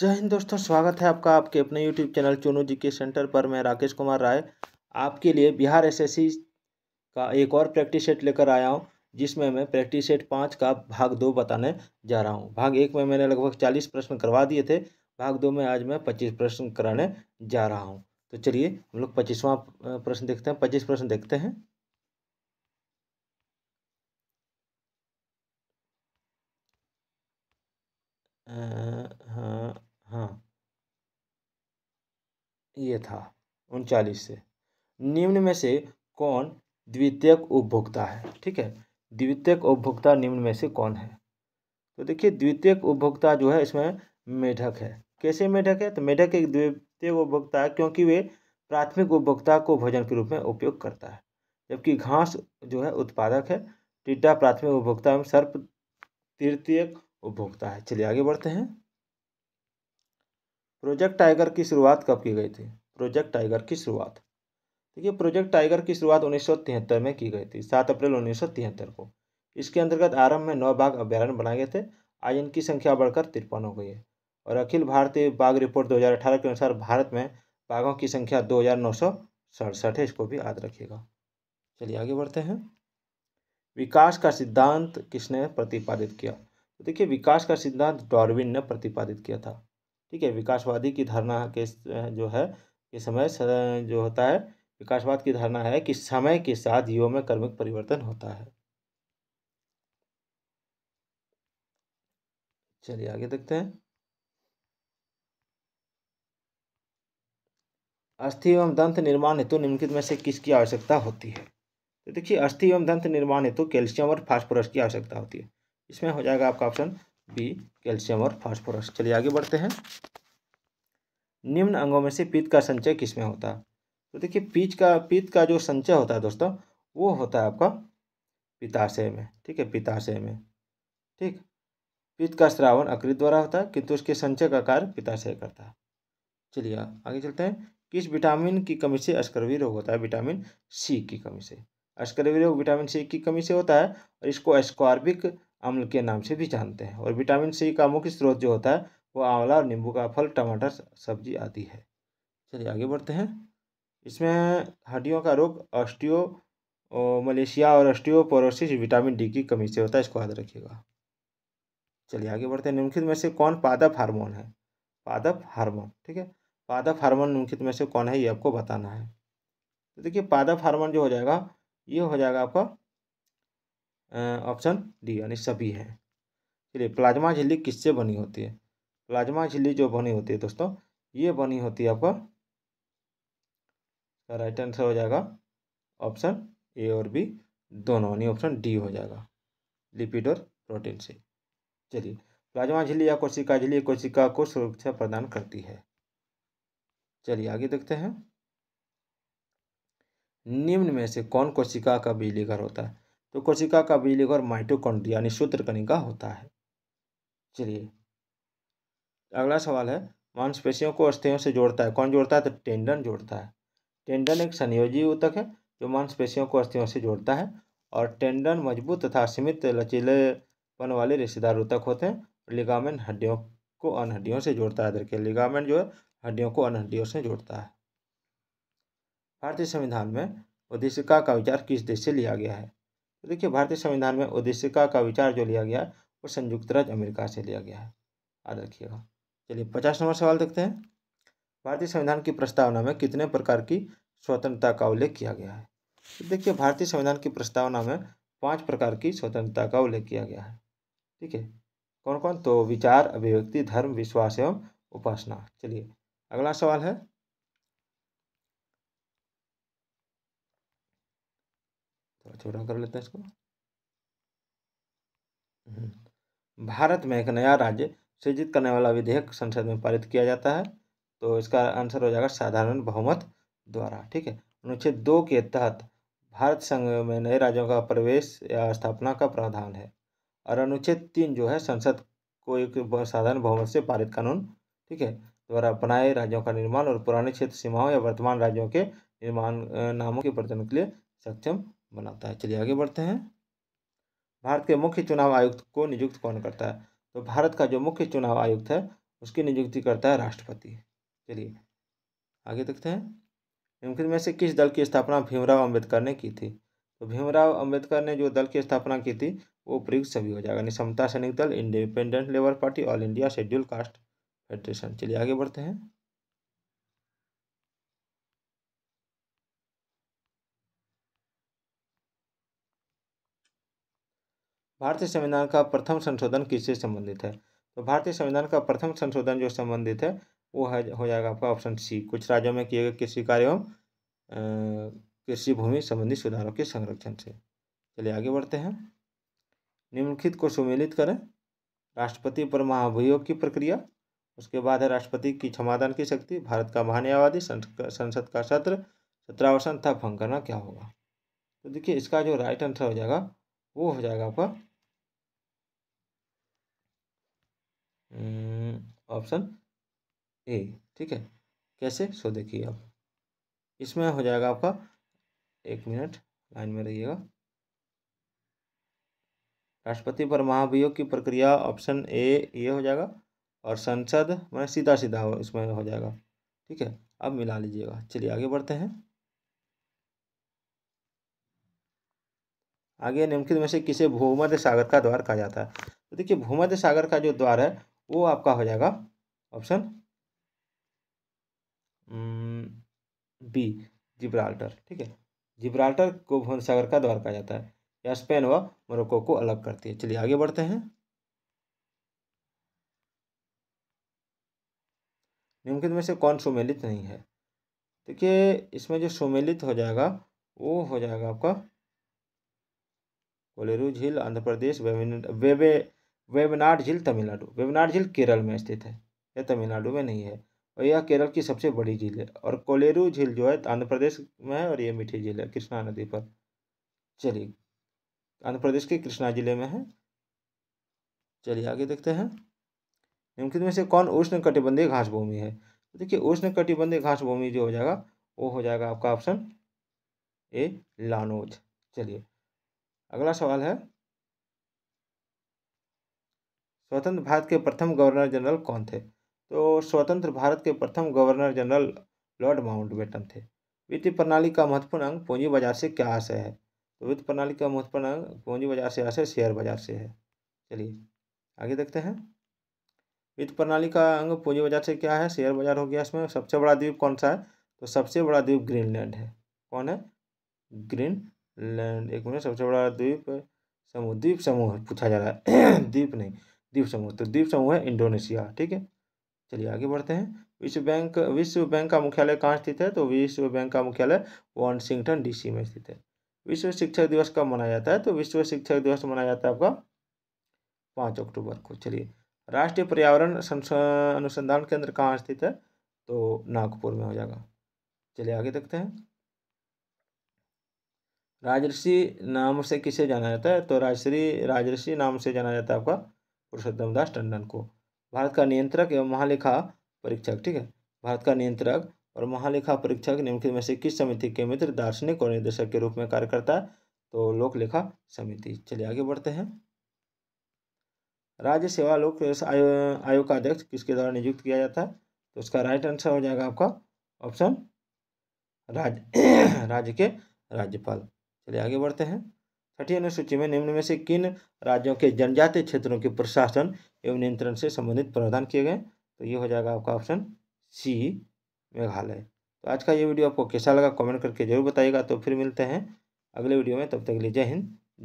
जय हिंद दोस्तों स्वागत है आपका आपके अपने यूट्यूब चैनल चोनू जी के सेंटर पर मैं राकेश कुमार राय आपके लिए बिहार एसएससी का एक और प्रैक्टिस सेट लेकर आया हूं जिसमें मैं प्रैक्टिस सेट पाँच का भाग दो बताने जा रहा हूं भाग एक में मैंने लगभग चालीस प्रश्न करवा दिए थे भाग दो में आज मैं पच्चीस प्रश्न कराने जा रहा हूँ तो चलिए हम लोग पच्चीसवां प्रश्न देखते हैं पच्चीस प्रश्न देखते हैं आ... हाँ ये था उनचालीस से निम्न में से कौन द्वितीयक उपभोक्ता है ठीक है द्वितीयक उपभोक्ता निम्न में से कौन है तो देखिए द्वितीयक उपभोक्ता जो है इसमें मेढक है कैसे मेढक है तो मेढक एक द्वितीय उपभोक्ता है क्योंकि वे प्राथमिक उपभोक्ता को भोजन के रूप में उपयोग करता है जबकि घास जो है उत्पादक है टिड्डा प्राथमिक उपभोक्ता एवं सर्प तृतीयक उपभोक्ता है चलिए आगे बढ़ते हैं प्रोजेक्ट टाइगर की शुरुआत कब की गई थी प्रोजेक्ट टाइगर की शुरुआत देखिए प्रोजेक्ट टाइगर की शुरुआत उन्नीस में की गई थी सात अप्रैल उन्नीस को इसके अंतर्गत आरंभ में नौ बाघ अभ्यारण्य बनाए गए थे आज इनकी संख्या बढ़कर तिरपन हो गई है और अखिल भारतीय बाघ रिपोर्ट 2018 के अनुसार भारत में बाघों की संख्या दो है इसको भी याद रखिएगा चलिए आगे बढ़ते हैं विकास का सिद्धांत किसने प्रतिपादित किया तो देखिए विकास का सिद्धांत डॉर्विन ने प्रतिपादित किया था ठीक है विकासवादी की धारणा के जो है कि समय जो होता है विकासवाद की धारणा है कि समय के साथ जीवों में कर्मिक परिवर्तन होता है चलिए आगे देखते हैं अस्थि एवं दंत निर्माण हेतु निम्नलिखित में से किसकी आवश्यकता होती है तो देखिए अस्थि एवं दंत निर्माण हेतु कैल्शियम और फास्फोरस की आवश्यकता होती है इसमें हो जाएगा आपका ऑप्शन बी कैल्शियम और फास्फोरस चलिए आगे बढ़ते हैं निम्न अंगों में से पीत का संचय किसमें होता है तो देखिए पीच का पीत का जो संचय होता है दोस्तों वो होता है आपका पिताशय में ठीक है पिताशय में ठीक पित्त का श्रावण अकृत द्वारा होता है किंतु उसके संचय का कार्य पिताशय करता है चलिए आगे चलते हैं किस विटामिन की कमी से अस्करवी रोग होता है विटामिन सी की कमी से अस्करवी रोग विटामिन सी की कमी से होता है और इसको एस्कॉर्बिक अम्ल के नाम से भी जानते हैं और विटामिन सी का मुख्य स्रोत जो होता है वो आंवला और नींबू का फल टमाटर सब्जी आदि है चलिए आगे बढ़ते हैं इसमें हड्डियों का रोग ऑस्टियो मलेशिया और ऑस्टियोपोरोसिस विटामिन डी की कमी से होता है इसको याद रखिएगा चलिए आगे बढ़ते हैं निम्नलिखित में से कौन पादप हार्मोन है पादप हार्मोन ठीक है पादप हार्मोन निम्नलिखित में से कौन है ये आपको बताना है तो देखिए पादप हार्मोन जो हो जाएगा ये हो जाएगा आपका ऑप्शन डी यानी सभी है चलिए प्लाज्मा झिल्ली किससे बनी होती है प्लाज्मा झिल्ली जो बनी होती है दोस्तों ये बनी होती है आपका राइट आंसर हो जाएगा ऑप्शन ए और बी दोनों यानी ऑप्शन डी हो जाएगा लिपिड और प्रोटीन से चलिए प्लाज्मा झिल्ली या कोशिका झिल्ली कोशिका को सुरक्षा प्रदान करती है चलिए आगे देखते हैं निम्न में से कौन कोशिका का बिजली घर होता है तो कोशिका का बिजली घर माइटोकॉन्ड्रिया यानी सूत्र कनिका होता है चलिए अगला सवाल है मांसपेशियों को अस्थियों से जोड़ता है कौन जोड़ता है तो टेंडन जोड़ता है टेंडन एक संयोजी ऊतक है जो मांसपेशियों को अस्थियों से जोड़ता है और टेंडन मजबूत तथा सीमित लचीलेपन वाले रिश्तेदार ऊतक होते हैं लिगामेंट हड्डियों को अन हड्डियों से जोड़ता है देखिए लिगामेंट जो है हड्डियों को अन हड्डियों से जोड़ता है भारतीय संविधान में उद्देशिका का विचार किस देश से लिया गया है तो देखिए भारतीय संविधान में उद्देश्यिका का विचार जो लिया गया है वो संयुक्त राज्य अमेरिका से लिया गया है याद रखिएगा चलिए पचास नंबर सवाल देखते हैं भारतीय संविधान की प्रस्तावना में कितने प्रकार की स्वतंत्रता का उल्लेख किया गया है तो देखिए भारतीय संविधान की प्रस्तावना में पांच प्रकार की स्वतंत्रता का उल्लेख किया गया है ठीक है कौन कौन तो विचार अभिव्यक्ति धर्म विश्वास एवं उपासना चलिए अगला सवाल है छोटा कर लेते हैं इसको हम्म। भारत में एक नया राज्य सृजित करने वाला विधेयक संसद में पारित किया जाता है तो इसका आंसर हो जाएगा साधारण बहुमत द्वारा ठीक है अनुच्छेद दो के तहत भारत संघ में नए राज्यों का प्रवेश या स्थापना का प्रावधान है और अनुच्छेद तीन जो है संसद को एक साधारण बहुमत से पारित कानून ठीक है द्वारा बनाए राज्यों का निर्माण और पुराने क्षेत्र सीमाओं या वर्तमान राज्यों के निर्माण नामों के प्रचलन के लिए सक्षम बनाता है चलिए आगे बढ़ते हैं भारत के मुख्य चुनाव आयुक्त को नियुक्त कौन करता है तो भारत का जो मुख्य चुनाव आयुक्त है उसकी नियुक्ति करता है राष्ट्रपति चलिए आगे देखते हैं निम्नलिखित में से किस दल की स्थापना भीमराव अंबेडकर ने की थी तो भीमराव अंबेडकर ने जो दल की स्थापना की थी वो प्रयुक्त सभी हो जाएगा निशमता सैनिक दल independent labour party all India schedule caste federation चलिए आगे बढ़ते हैं भारतीय संविधान का प्रथम संशोधन किससे संबंधित है तो भारतीय संविधान का प्रथम संशोधन जो संबंधित है वो है हो जाएगा आपका ऑप्शन सी कुछ राज्यों में किए गए कृषि कार्यों कृषि भूमि संबंधी सुधारों के संरक्षण से चलिए आगे बढ़ते हैं निम्नलिखित को सुमेलित करें राष्ट्रपति पर महाभियोग की प्रक्रिया उसके बाद है राष्ट्रपति की क्षमादान की शक्ति भारत का महान्यायवादी संसद का सत्र सत्रावसन था भंग करना क्या होगा तो देखिए इसका जो राइट आंसर हो जाएगा वो हो जाएगा आपका ऑप्शन हम्म, ए ठीक है कैसे सो देखिए आप इसमें हो जाएगा आपका एक मिनट लाइन में रहिएगा राष्ट्रपति पर महाभियोग की प्रक्रिया ऑप्शन ए ये हो जाएगा और संसद मैं सीधा सीधा हो इसमें हो जाएगा ठीक है अब मिला लीजिएगा चलिए आगे बढ़ते हैं आगे निम्नलिखित में से किसे भूमध्य सागर का द्वार कहा जाता है तो देखिए भूमध्य सागर का जो द्वार है वो आपका हो जाएगा ऑप्शन बी जिब्राल्टर ठीक है जिब्राल्टर को भवन सागर का द्वार कहा जाता है या स्पेन व मोरक्को को अलग करती है चलिए आगे बढ़ते हैं निम्नलिखित में से कौन सुमेलित नहीं है देखिए इसमें जो सुमेलित हो जाएगा वो हो जाएगा आपका कोलेरू झील आंध्र प्रदेश वेबे वेबनाड झील तमिलनाडु वेबनाड झील केरल में स्थित है यह तमिलनाडु में नहीं है और यह केरल की सबसे बड़ी झील है और कोलेरू झील जो है आंध्र प्रदेश में है और यह मीठी झील है कृष्णा नदी पर चलिए आंध्र प्रदेश के कृष्णा जिले में है चलिए आगे देखते हैं निम्नलिखित में से कौन उष्ण कटिबंधीय घास भूमि है तो देखिए उष्ण कटिबंधीय घास भूमि जो हो जाएगा वो हो जाएगा आपका ऑप्शन ए लानोज चलिए अगला सवाल है स्वतंत्र भारत के प्रथम गवर्नर जनरल कौन थे तो स्वतंत्र भारत के प्रथम गवर्नर जनरल लॉर्ड माउंटबेटन थे वित्तीय प्रणाली का महत्वपूर्ण अंग पूंजी बाजार से क्या आशय है तो वित्त प्रणाली का महत्वपूर्ण अंग पूंजी बाजार से आशय शेयर बाजार से है चलिए आगे देखते हैं वित्त प्रणाली का अंग पूंजी बाजार से क्या है शेयर बाजार हो गया इसमें सबसे बड़ा द्वीप कौन सा है तो सबसे बड़ा द्वीप ग्रीनलैंड है कौन है ग्रीनलैंड एक मिनट सबसे बड़ा द्वीप समूह द्वीप समूह पूछा जा रहा है द्वीप नहीं द्वीप समूह तो द्वीप समूह है इंडोनेशिया ठीक है चलिए आगे बढ़ते हैं विश्व बैंक विश्व बैंक का मुख्यालय कहाँ स्थित है तो विश्व बैंक का मुख्यालय वॉशिंगटन डीसी में स्थित है विश्व शिक्षक दिवस कब मनाया जाता है तो विश्व शिक्षक दिवस मनाया जाता है आपका पाँच अक्टूबर को चलिए राष्ट्रीय पर्यावरण अनुसंधान केंद्र कहाँ स्थित है तो नागपुर में हो जाएगा चलिए आगे देखते हैं राजर्षि नाम से किसे जाना जाता है तो राजश्री राजर्षि नाम से जाना जाता है आपका पुरुषोत्तम दास टंडन को भारत का नियंत्रक एवं महालेखा परीक्षक ठीक है भारत का नियंत्रक और महालेखा परीक्षक निम्नलिखित में से किस समिति के मित्र दार्शनिक और निर्देशक के रूप में कार्य करता है तो लोक लेखा समिति चलिए आगे बढ़ते हैं राज्य सेवा लोक आयोग का अध्यक्ष किसके द्वारा नियुक्त किया जाता है तो उसका राइट आंसर हो जाएगा आपका ऑप्शन राज्य राज्य के राज्यपाल चलिए आगे बढ़ते हैं छठी अनुसूची में निम्न में से किन राज्यों के जनजातीय क्षेत्रों के प्रशासन एवं नियंत्रण से संबंधित प्रावधान किए गए तो ये हो जाएगा आपका ऑप्शन सी मेघालय तो आज का ये वीडियो आपको कैसा लगा कमेंट करके जरूर बताइएगा तो फिर मिलते हैं अगले वीडियो में तब तक लिए जय हिंद